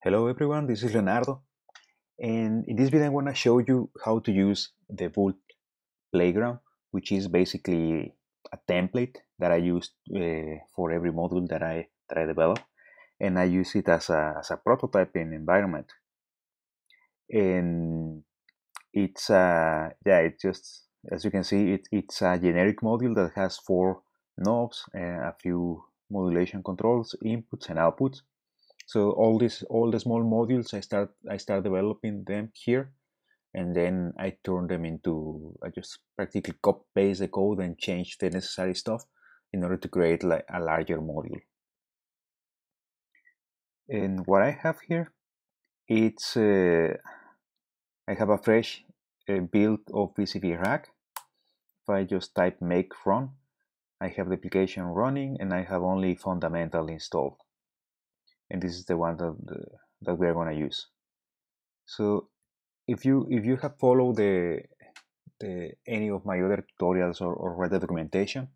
Hello everyone, this is Leonardo and in this video I'm going to show you how to use the Vult Playground which is basically a template that I use uh, eh, for every module that I, that I develop and I use it as a, as a prototyping environment and it's uh, yeah it's just as you can see it, it's a generic module that has four knobs and eh, a few modulation controls inputs and outputs so all these all the small modules i start i start developing them here and then i turn them into i just practically copy paste the code and change the necessary stuff in order to create like a larger module and what i have here it's uh, i have a fresh uh, build of vcv rack if i just type make run i have the application running and i have only fundamental installed and this is the one that, that we are going to use. So if you if you have followed the, the any of my other tutorials or, or read the documentation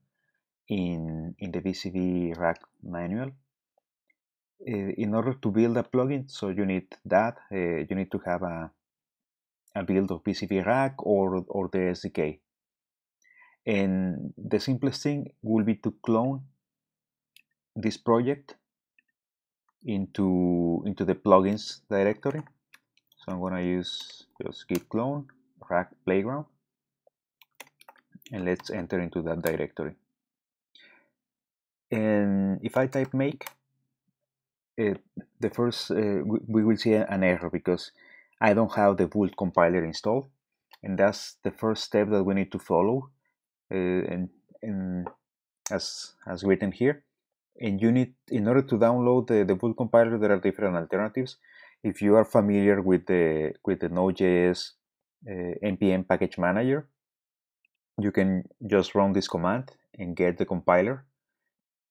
in in the VCV Rack manual, eh, in order to build a plugin, so you need that uh, you need to have a a build of PCV Rack or or the SDK. And the simplest thing will be to clone this project into into the plugins directory so I'm gonna use just git clone rack playground and let's enter into that directory and if I type make it, eh, the first uh, we will see an error because I don't have the build compiler installed and that's the first step that we need to follow uh, and, and as as written here and you need in order to download the, the boot compiler there are different alternatives if you are familiar with the with the node.js uh, npm package manager you can just run this command and get the compiler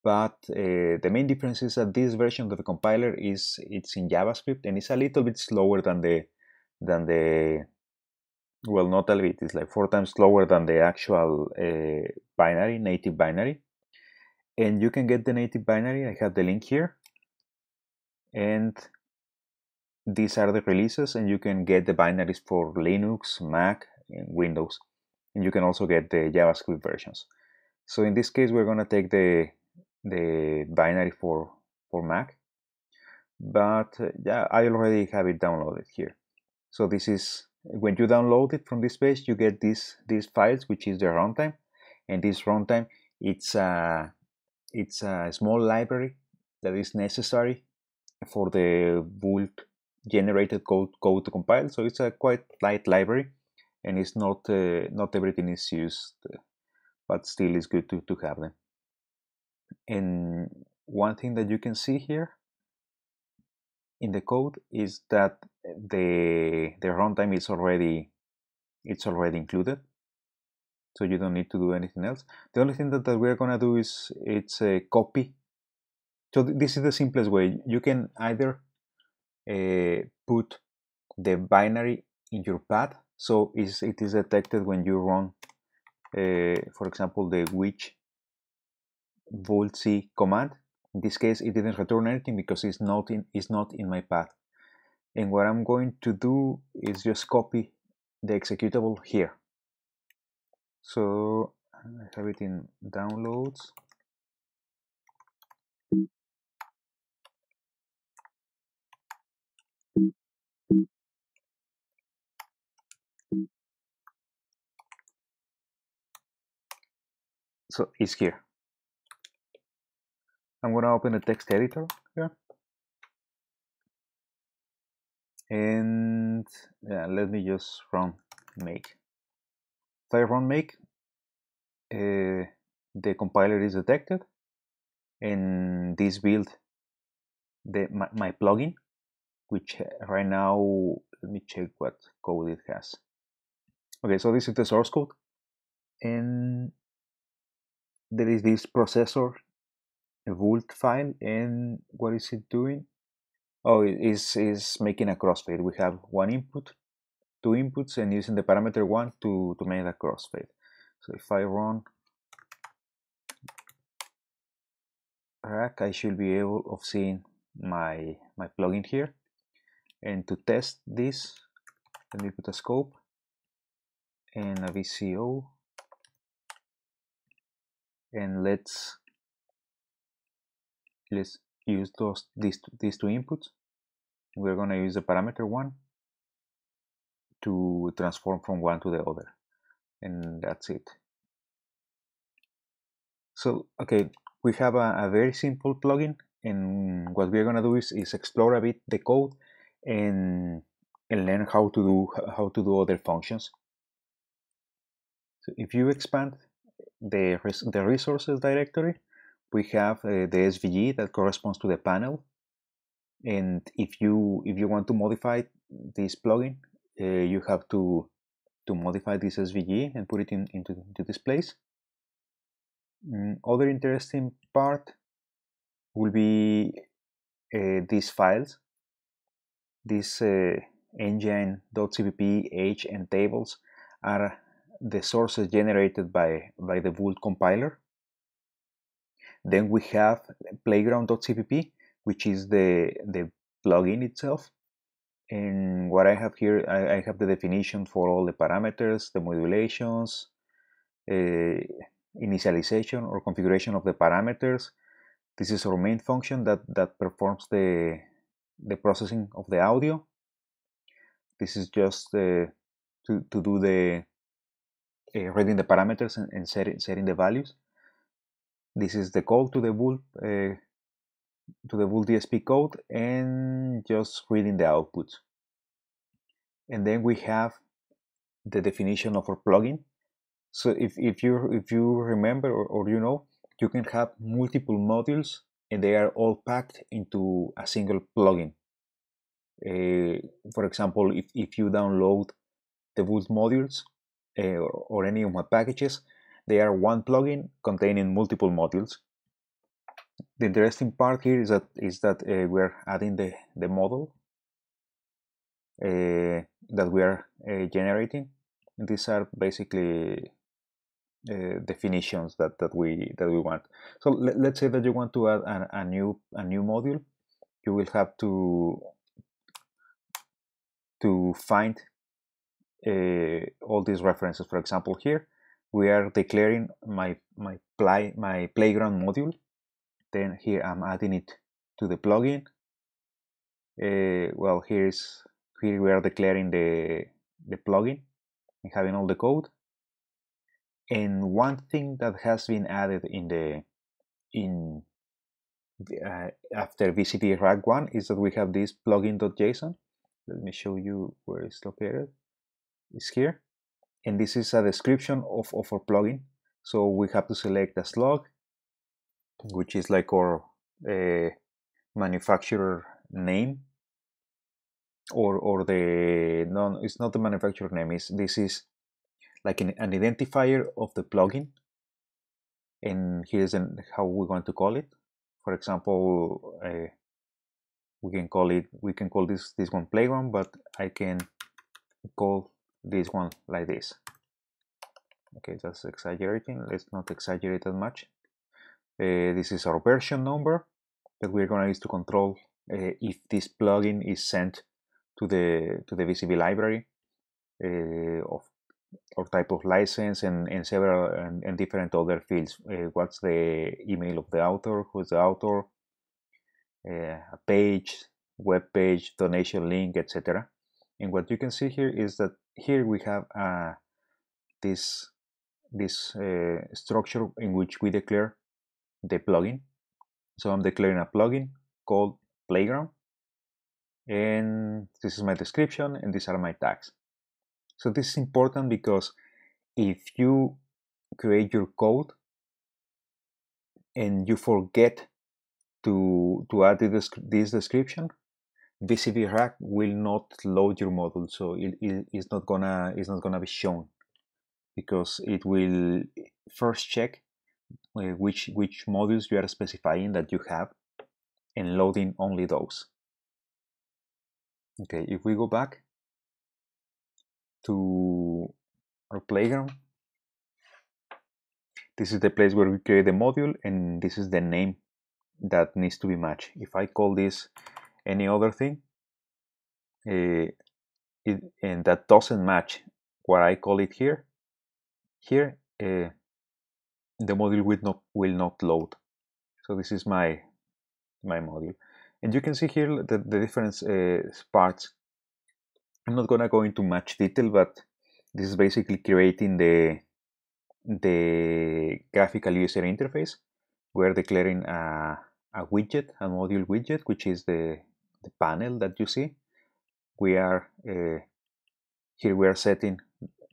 but uh, the main difference is that this version of the compiler is it's in javascript and it's a little bit slower than the than the well not a little bit it's like four times slower than the actual uh, binary native binary and you can get the native binary. I have the link here. And these are the releases and you can get the binaries for Linux, Mac, and Windows. And you can also get the JavaScript versions. So in this case, we're going to take the, the binary for, for Mac. But uh, yeah, I already have it downloaded here. So this is, when you download it from this page, you get this, these files, which is the runtime. And this runtime, it's a uh, it's a small library that is necessary for the bulk generated code, code to compile. So it's a quite light library and it's not, uh, not everything is used, but still it's good to, to have them. And one thing that you can see here in the code is that the, the runtime is already, it's already included so you don't need to do anything else. The only thing that, that we're gonna do is it's a copy. So th this is the simplest way. You can either uh, put the binary in your path, so is it is detected when you run, uh, for example, the which c command. In this case, it didn't return anything because it's not in it's not in my path. And what I'm going to do is just copy the executable here so I have it in downloads so it's here I'm gonna open the text editor here and yeah, let me just run make Tyrone make, uh, the compiler is detected. And this build, the my, my plugin, which eh, right now, let me check what code it has. Okay, so this is the source code. And there is this processor a volt file and what is it doing? Oh, it is making a crossfade. We have one input two inputs and using the parameter one to, to make that crossfade. So if I run rack, I should be able of seeing my, my plugin here. And to test this, let me put a scope and a VCO and let's let's use those these these two inputs we're gonna use the parameter one to transform from one to the other and that's it so okay we have a, a very simple plugin and what we're gonna do is, is explore a bit the code and and learn how to do how to do other functions so if you expand the, res the resources directory we have uh, the SVG that corresponds to the panel and if you if you want to modify this plugin uh, you have to to modify this SVG and put it in, into, into this place. Mm, other interesting part will be uh, these files, This uh, engine.cpp, h, and tables are the sources generated by, by the Vult compiler. Then we have playground.cpp, which is the, the plugin itself and what I have here, I, I have the definition for all the parameters, the modulations, uh, initialization or configuration of the parameters. This is our main function that, that performs the, the processing of the audio. This is just uh, to, to do the uh, reading the parameters and, and setting, setting the values. This is the call to the bool to the Bull DSP code and just reading the output. And then we have the definition of our plugin. So if, if you if you remember or, or you know, you can have multiple modules and they are all packed into a single plugin. Uh, for example, if, if you download the Vult modules uh, or, or any of my packages, they are one plugin containing multiple modules the interesting part here is that is that uh, we are adding the the model uh, that we are uh, generating. These are basically uh, definitions that that we that we want. So let, us say that you want to add an, a new a new module. You will have to to find uh, all these references. For example, here we are declaring my my play my playground module then here I'm adding it to the plugin uh, well here's here we are declaring the the plugin and having all the code and one thing that has been added in the in the, uh, after VCD rack one is that we have this plugin.json let me show you where it's located it's here and this is a description of, of our plugin so we have to select a slug which is like our uh, manufacturer name or or the no it's not the manufacturer name is this is like an, an, identifier of the plugin and here's an, how we're going to call it for example uh, we can call it we can call this this one playground but i can call this one like this okay that's exaggerating let's not exaggerate that much uh, this is our version number that we're going to use to control uh, if this plugin is sent to the to the VCV library uh, of or type of license and, and several and, and different other fields. Uh, what's the email of the author? Who's the author? Uh, a page, web page, donation link, etc. And what you can see here is that here we have uh, this this structure in which we declare the plugin. So I'm declaring a plugin called playground. And this is my description and these are my tags. So this is important because if you create your code and you forget to, to add this description, VCV Rack will not load your model, so it, it, it's not gonna it's not gonna be shown because it will first check uh, which, which modules you are specifying that you have and loading only those. Okay, if we go back to our playground, this is the place where we create the module and this is the name that needs to be matched. If I call this any other thing uh, it, and that doesn't match what I call it here, here uh, the module will not will not load. So this is my my module, and you can see here the, the different uh, parts. I'm not gonna go into much detail, but this is basically creating the the graphical user interface. We're declaring a a widget, a module widget, which is the the panel that you see. We are uh, here we are setting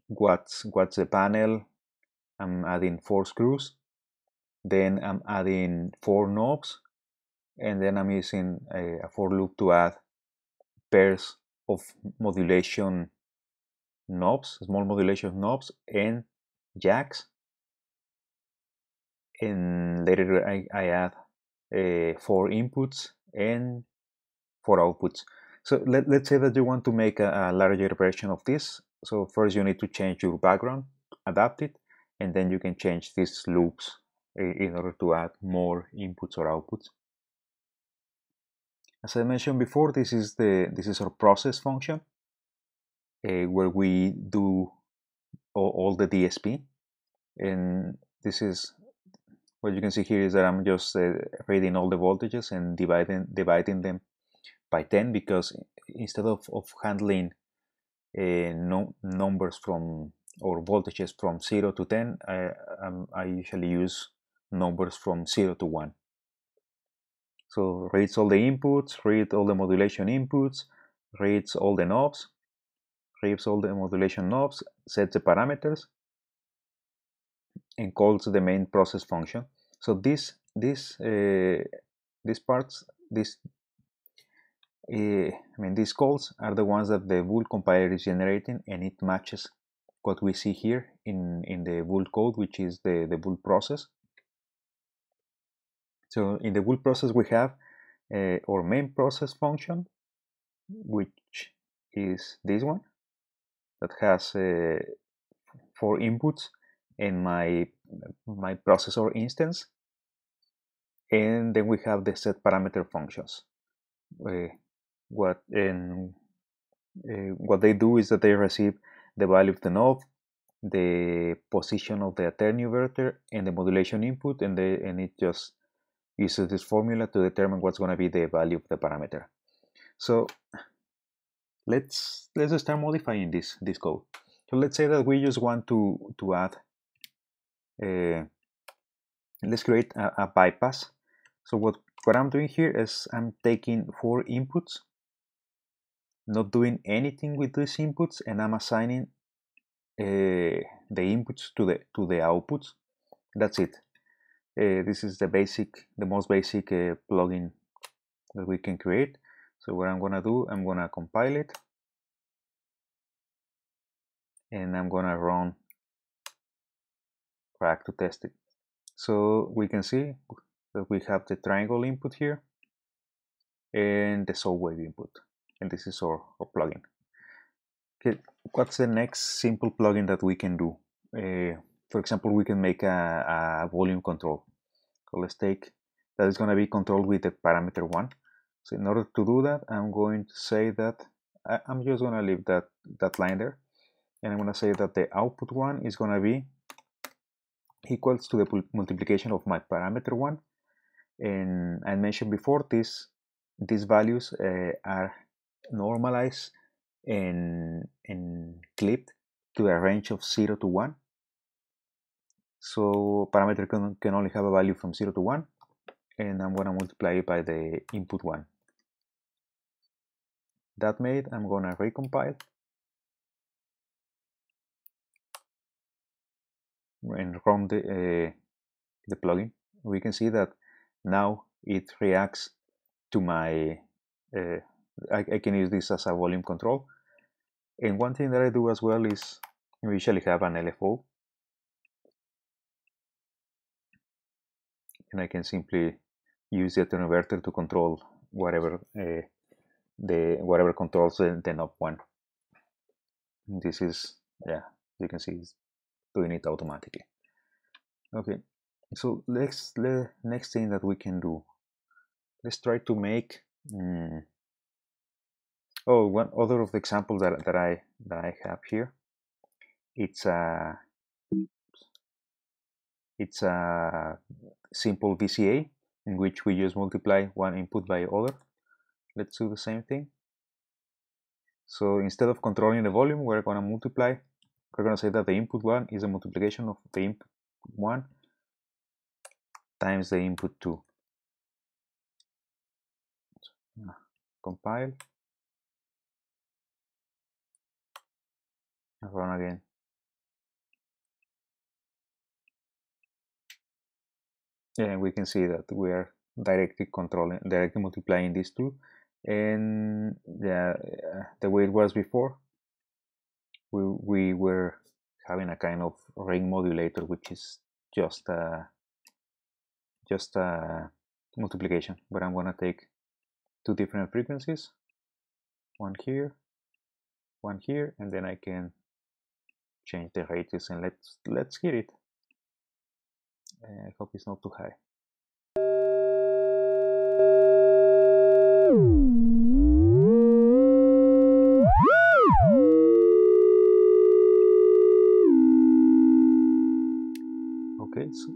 what's what's the panel, I'm adding four screws then I'm adding four knobs and then I'm using a, a for loop to add pairs of modulation knobs, small modulation knobs and jacks and later I, I add uh, four inputs and four outputs. So let, let's say that you want to make a, a larger version of this. So first you need to change your background, adapt it, and then you can change these loops in order to add more inputs or outputs. As I mentioned before, this is the this is our process function uh, where we do all, all, the DSP, and this is what you can see here is that I'm just uh, reading all the voltages and dividing dividing them by 10 because instead of, of handling uh, eh, no, numbers from or voltages from 0 to 10, I, um, I usually use numbers from 0 to 1. So reads all the inputs, reads all the modulation inputs, reads all the knobs, reads all the modulation knobs, sets the parameters, and calls the main process function. So this this uh, these parts this uh, I mean these calls are the ones that the bool compiler is generating and it matches what we see here in, in the bull code, which is the, the bull process. So in the bull process, we have uh, our main process function, which is this one that has uh, four inputs and my my processor instance. And then we have the set parameter functions. Uh, what and uh, what they do is that they receive the value of the knob, the position of the attenuator, and the modulation input, and, the, and it just uses this formula to determine what's going to be the value of the parameter. So let's let's start modifying this this code. So let's say that we just want to to add. A, eh, let's create a, a bypass. So what what I'm doing here is I'm taking four inputs not doing anything with these inputs and I'm assigning uh, the inputs to the to the outputs that's it uh, this is the basic the most basic uh, plugin that we can create so what I'm gonna do I'm gonna compile it and I'm gonna run crack to test it so we can see that we have the triangle input here and the saw wave input and this is our, our plugin okay what's the next simple plugin that we can do uh, for example we can make a, a volume control so let's take that is going to be controlled with the parameter one so in order to do that i'm going to say that I, i'm just going to leave that that line there and i'm going to say that the output one is going to be equals to the multiplication of my parameter one and I mentioned before this these values uh, are normalize and, and clipped to a range of 0 to 1. So parameter can, can only have a value from 0 to 1 and I'm going to multiply it by the input 1. That made, I'm going to recompile and run the, uh, the plugin. We can see that now it reacts to my uh, I, I can use this as a volume control. And one thing that I do as well is we usually have an LFO. And I can simply use the autoinverter to control whatever uh, the whatever controls the, the knob one. This is yeah, you can see it's doing it automatically. Okay, so next the next thing that we can do, let's try to make um, Oh, one other of the examples that, that I that I have here, it's a it's a simple VCA in which we just multiply one input by other. Let's do the same thing. So instead of controlling the volume, we're going to multiply. We're going to say that the input one is a multiplication of the input one times the input two. Compile. run again and we can see that we are directly controlling directly multiplying these two and the, uh, the way it was before we, we were having a kind of ring modulator which is just a uh, just a uh, multiplication but I'm gonna take two different frequencies one here one here and then I can change the radius and let's let's hear it. Uh, I uh, hope it's not too high. Okay, so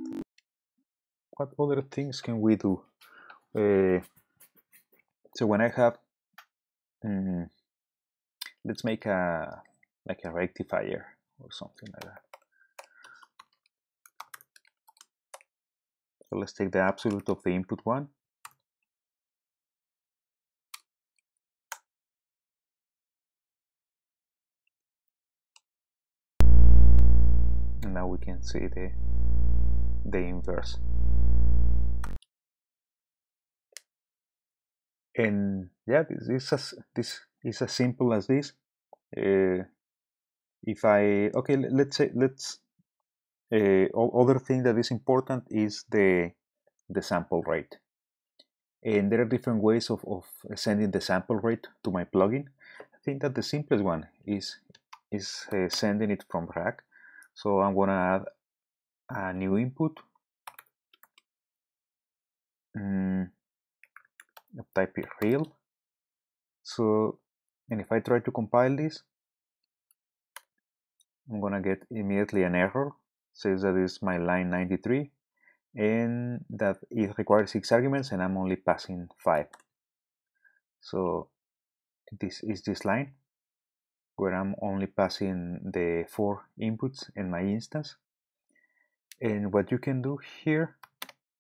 what other things can we do? Uh, so when I have, um, let's make a like a rectifier or something like that. So let's take the absolute of the input one. And now we can see the, the inverse. And yeah, this is as, this is as simple as this. Uh, if I okay let's say let's uh, other thing that is important is the the sample rate and there are different ways of, of sending the sample rate to my plugin I think that the simplest one is is uh, sending it from rack so I'm gonna add a new input mm, type it real so and if I try to compile this I'm gonna get immediately an error says that is my line 93 and that it requires six arguments and I'm only passing five so this is this line where I'm only passing the four inputs in my instance and what you can do here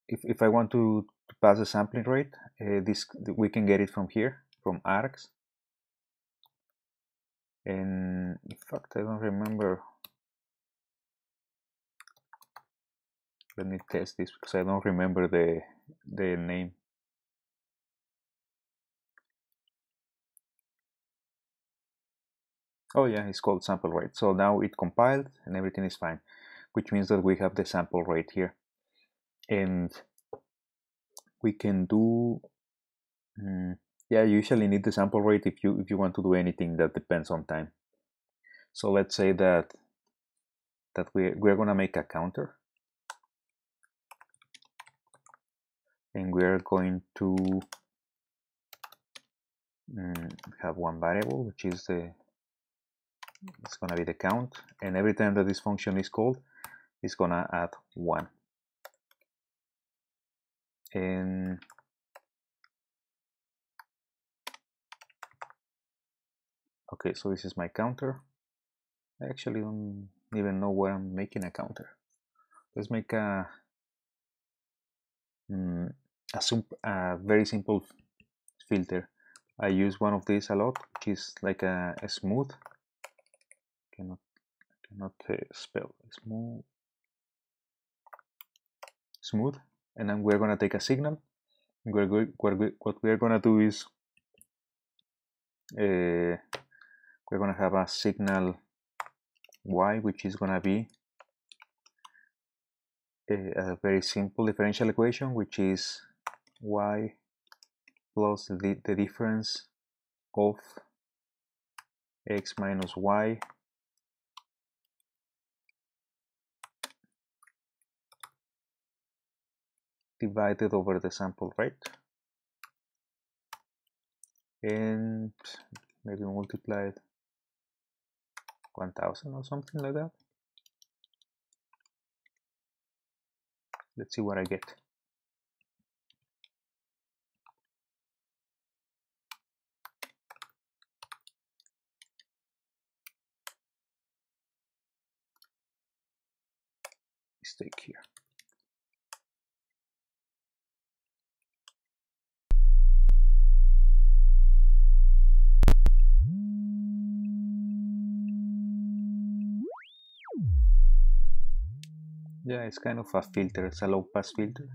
if, if I want to, to pass the sampling rate uh, this we can get it from here from args and in fact, I don't remember. Let me test this because I don't remember the the name. Oh yeah, it's called sample rate. So now it compiled and everything is fine, which means that we have the sample rate here. And we can do um, yeah you usually need the sample rate if you if you want to do anything that depends on time so let's say that that we, we're gonna make a counter and we're going to um, have one variable which is the it's gonna be the count and every time that this function is called it's gonna add one and okay so this is my counter I actually don't even know where I'm making a counter let's make a mm, a, a, very simple filter I use one of these a lot which is like a, a smooth cannot cannot uh, spell smooth smooth and then we're gonna take a signal we're, we're, what we're gonna do is uh, we're going to have a signal y which is going to be a, eh, a very simple differential equation which is y plus the, the difference of x minus y divided over the sample rate and maybe multiplied 1000 or something like that let's see what I get mistake here Yeah, it's kind of a filter, it's a low pass filter.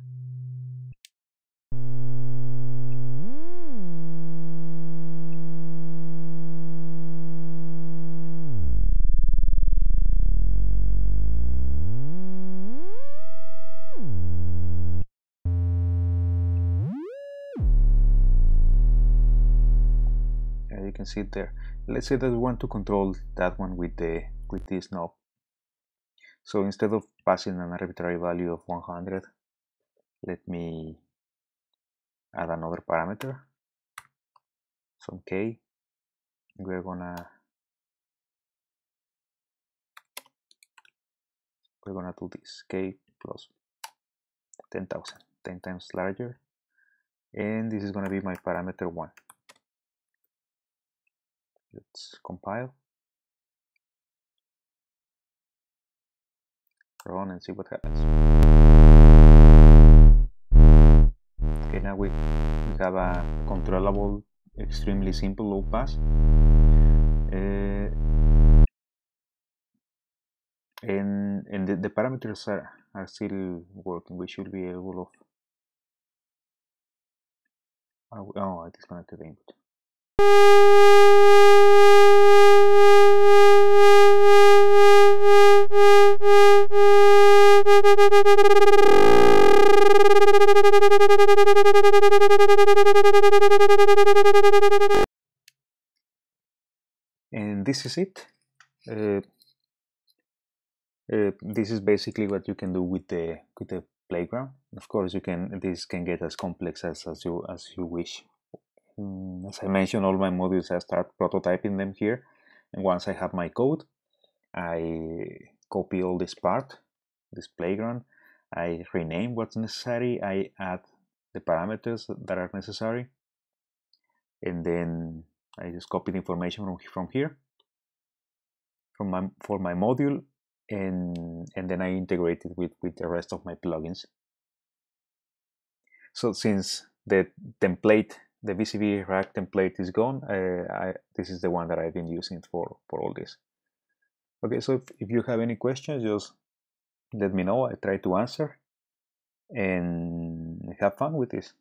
Yeah, you can see it there. Let's say that we want to control that one with the with this knob. So instead of passing an arbitrary value of 100, let me add another parameter, some k. We're gonna we're gonna do this k plus 10,000, 10 times larger, and this is gonna be my parameter one. Let's compile. on and see what happens. Okay, now we have a controllable, extremely simple low pass. Uh, and and the, the, parameters are, are still working. We should be able oh, to. oh, I disconnected the input. it. Uh, uh, this is basically what you can do with the with the playground. Of course, you can this can get as complex as, as you as you wish. Um, as I mentioned, all my modules I start prototyping them here, and once I have my code, I copy all this part, this playground. I rename what's necessary. I add the parameters that are necessary, and then I just copy the information from from here from my, for my module and, and then I integrate it with, with the rest of my plugins. So since the template, the VCV rack template is gone, uh, I, this is the one that I've been using for, for all this. Okay, so if, if you have any questions, just let me know. I try to answer and have fun with this.